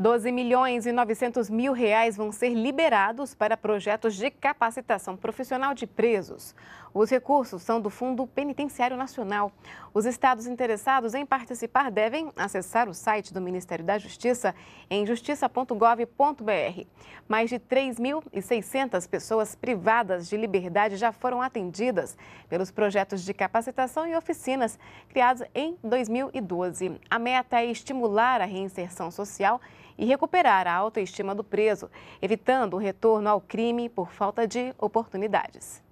12 milhões e 900 mil reais vão ser liberados para projetos de capacitação profissional de presos. Os recursos são do Fundo Penitenciário Nacional. Os estados interessados em participar devem acessar o site do Ministério da Justiça em justiça.gov.br. Mais de 3.600 pessoas privadas de liberdade já foram atendidas pelos projetos de capacitação e oficinas criados em 2012. A meta é estimular a reinserção social e recuperar a autoestima do preso, evitando o retorno ao crime por falta de oportunidades.